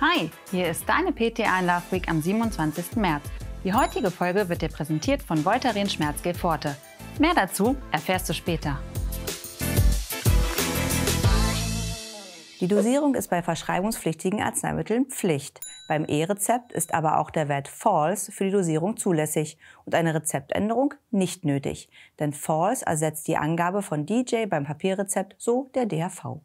Hi, hier ist deine PTA Love Week am 27. März. Die heutige Folge wird dir präsentiert von Voltaren Schmerzgel-Forte. Mehr dazu erfährst du später. Die Dosierung ist bei verschreibungspflichtigen Arzneimitteln Pflicht. Beim E-Rezept ist aber auch der Wert False für die Dosierung zulässig und eine Rezeptänderung nicht nötig, denn False ersetzt die Angabe von DJ beim Papierrezept, so der DHV.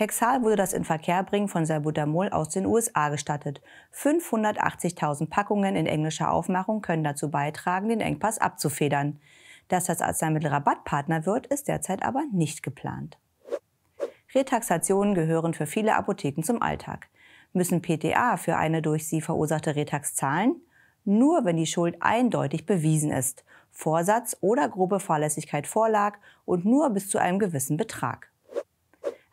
Hexal wurde das Inverkehrbringen von Salbutamol aus den USA gestattet. 580.000 Packungen in englischer Aufmachung können dazu beitragen, den Engpass abzufedern. Dass das Arzneimittel Rabattpartner wird, ist derzeit aber nicht geplant. Retaxationen gehören für viele Apotheken zum Alltag. Müssen PTA für eine durch sie verursachte Retax zahlen? Nur wenn die Schuld eindeutig bewiesen ist, Vorsatz oder grobe Fahrlässigkeit vorlag und nur bis zu einem gewissen Betrag.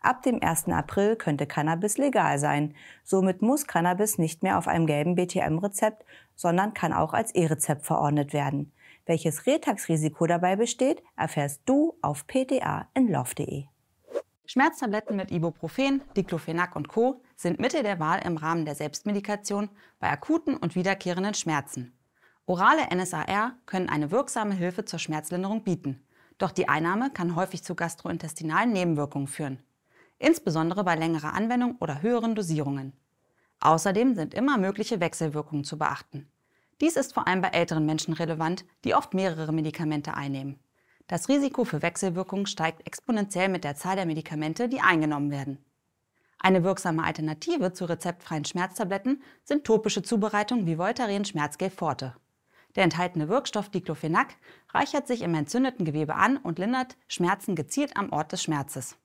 Ab dem 1. April könnte Cannabis legal sein. Somit muss Cannabis nicht mehr auf einem gelben BTM-Rezept, sondern kann auch als E-Rezept verordnet werden. Welches Retax-Risiko dabei besteht, erfährst du auf pda.love.de. Schmerztabletten mit Ibuprofen, Diclofenac und Co. sind Mitte der Wahl im Rahmen der Selbstmedikation bei akuten und wiederkehrenden Schmerzen. Orale NSAR können eine wirksame Hilfe zur Schmerzlinderung bieten. Doch die Einnahme kann häufig zu gastrointestinalen Nebenwirkungen führen insbesondere bei längerer Anwendung oder höheren Dosierungen. Außerdem sind immer mögliche Wechselwirkungen zu beachten. Dies ist vor allem bei älteren Menschen relevant, die oft mehrere Medikamente einnehmen. Das Risiko für Wechselwirkungen steigt exponentiell mit der Zahl der Medikamente, die eingenommen werden. Eine wirksame Alternative zu rezeptfreien Schmerztabletten sind topische Zubereitungen wie Voltaren Schmerzgel Forte. Der enthaltene Wirkstoff Diclofenac reichert sich im entzündeten Gewebe an und lindert Schmerzen gezielt am Ort des Schmerzes.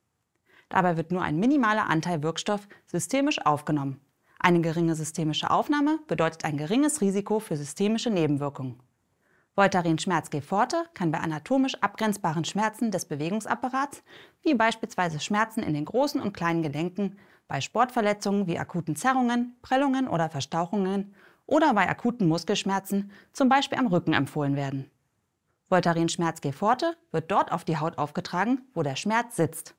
Dabei wird nur ein minimaler Anteil Wirkstoff systemisch aufgenommen. Eine geringe systemische Aufnahme bedeutet ein geringes Risiko für systemische Nebenwirkungen. Voltaren Schmerzgel-Forte kann bei anatomisch abgrenzbaren Schmerzen des Bewegungsapparats, wie beispielsweise Schmerzen in den großen und kleinen Gelenken, bei Sportverletzungen wie akuten Zerrungen, Prellungen oder Verstauchungen oder bei akuten Muskelschmerzen, zum Beispiel am Rücken, empfohlen werden. Voltaren Schmerzgel-Forte wird dort auf die Haut aufgetragen, wo der Schmerz sitzt.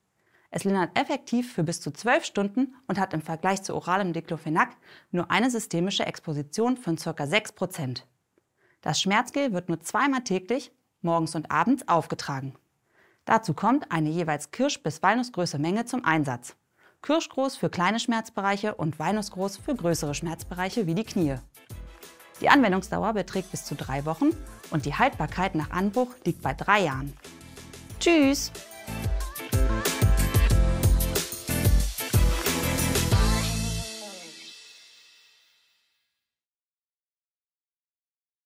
Es lindert effektiv für bis zu 12 Stunden und hat im Vergleich zu oralem Diclofenac nur eine systemische Exposition von ca. 6%. Das Schmerzgel wird nur zweimal täglich, morgens und abends, aufgetragen. Dazu kommt eine jeweils Kirsch- bis Walnussgröße Menge zum Einsatz. Kirschgroß für kleine Schmerzbereiche und Walnussgroß für größere Schmerzbereiche wie die Knie. Die Anwendungsdauer beträgt bis zu drei Wochen und die Haltbarkeit nach Anbruch liegt bei drei Jahren. Tschüss!